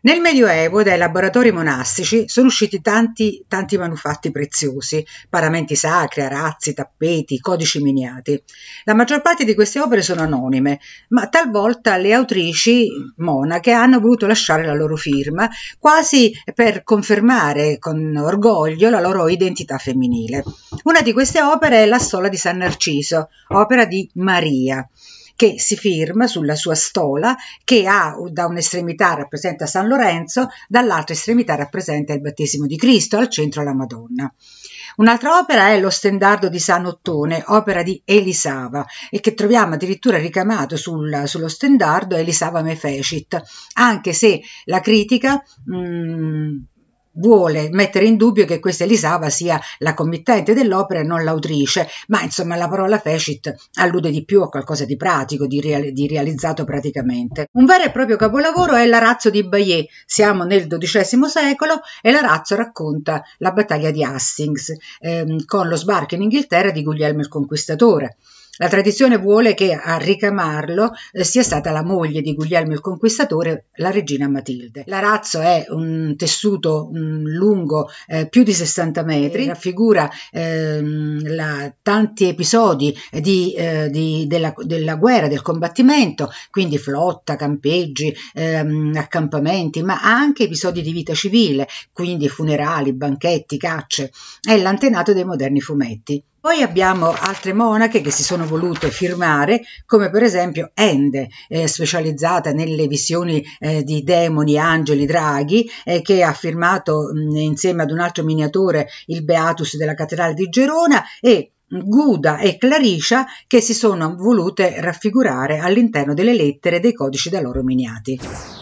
Nel Medioevo dai laboratori monastici sono usciti tanti, tanti manufatti preziosi, paramenti sacri, arazzi, tappeti, codici miniati. La maggior parte di queste opere sono anonime, ma talvolta le autrici monache hanno voluto lasciare la loro firma, quasi per confermare con orgoglio la loro identità femminile. Una di queste opere è la Sola di San Narciso, opera di Maria che si firma sulla sua stola che ha, da un'estremità rappresenta San Lorenzo, dall'altra estremità rappresenta il battesimo di Cristo, al centro la Madonna. Un'altra opera è Lo Stendardo di San Ottone, opera di Elisava, e che troviamo addirittura ricamato sul, sullo Stendardo Elisava Mefecit, anche se la critica mh, mm, vuole mettere in dubbio che questa Elisava sia la committente dell'opera e non l'autrice, ma insomma la parola fecit allude di più a qualcosa di pratico, di, real- di realizzato praticamente. Un vero e proprio capolavoro è l'arazzo di Bayeux, siamo nel XII secolo e l'arazzo racconta la battaglia di Hastings ehm, con lo sbarco in Inghilterra di Guglielmo il Conquistatore. La tradizione vuole che a ricamarlo eh, sia stata la moglie di Guglielmo il Conquistatore, la regina Matilde. L'arazzo è un tessuto lungo eh, più di 60 metri, raffigura eh, la, tanti episodi di, eh, di, della, della, guerra, del combattimento, quindi flotta, campeggi, ehm, accampamenti, ma anche episodi di vita civile, quindi funerali, banchetti, cacce. È l'antenato dei moderni fumetti. Poi abbiamo altre monache che si sono volute firmare, come per esempio Ende, eh, specializzata nelle visioni eh, di demoni, angeli, draghi, eh, che ha firmato mh, mm, insieme ad un altro miniatore il Beatus della cattedrale di Gerona e Guda e Claricia che si sono volute raffigurare all'interno delle lettere dei codici da loro miniati.